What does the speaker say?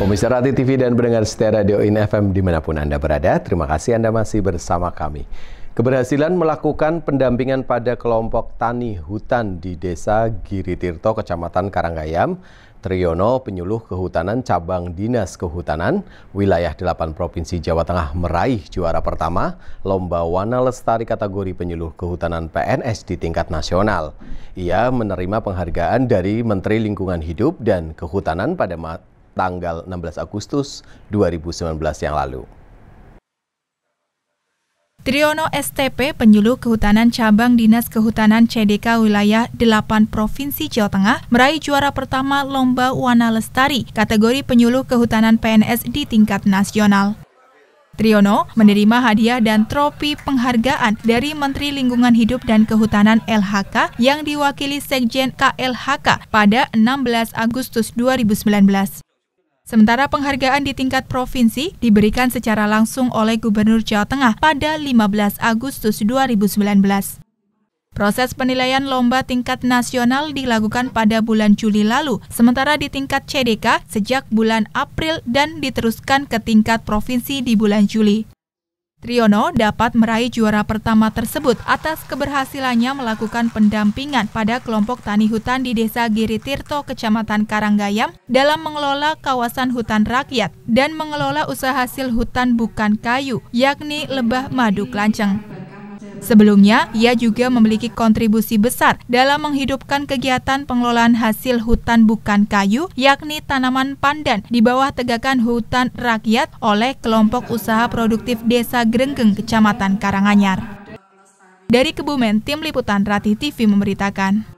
Pemirsa Rati TV dan pendengar setia radio In FM dimanapun Anda berada, terima kasih Anda masih bersama kami. Keberhasilan melakukan pendampingan pada kelompok tani hutan di Desa Giritirto, Kecamatan Karanggayam, Triyono, penyuluh kehutanan cabang Dinas Kehutanan, wilayah 8 Provinsi Jawa Tengah meraih juara pertama Lomba Wana Lestari kategori penyuluh kehutanan PNS di tingkat nasional. Ia menerima penghargaan dari Menteri Lingkungan Hidup dan Kehutanan pada tanggal 16 Agustus 2019 yang lalu. Triono STP, penyuluh kehutanan cabang Dinas Kehutanan CDK Wilayah 8 Provinsi Jawa Tengah, meraih juara pertama Lomba Wana Lestari, kategori penyuluh kehutanan PNS di tingkat nasional. Triono menerima hadiah dan tropi penghargaan dari Menteri Lingkungan Hidup dan Kehutanan LHK yang diwakili Sekjen KLHK pada 16 Agustus 2019. Sementara penghargaan di tingkat provinsi diberikan secara langsung oleh Gubernur Jawa Tengah pada 15 Agustus 2019. Proses penilaian lomba tingkat nasional dilakukan pada bulan Juli lalu, sementara di tingkat CDK sejak bulan April dan diteruskan ke tingkat provinsi di bulan Juli. Triono dapat meraih juara pertama tersebut atas keberhasilannya melakukan pendampingan pada kelompok tani hutan di Desa Giri Tirto, Kecamatan Karanggayam dalam mengelola kawasan hutan rakyat dan mengelola usaha hasil hutan bukan kayu, yakni lebah madu kelanceng. Sebelumnya, ia juga memiliki kontribusi besar dalam menghidupkan kegiatan pengelolaan hasil hutan bukan kayu, yakni tanaman pandan di bawah tegakan hutan rakyat oleh kelompok usaha produktif Desa Grenggeng, Kecamatan Karanganyar. Dari Kebumen, Tim Liputan Rati TV memberitakan.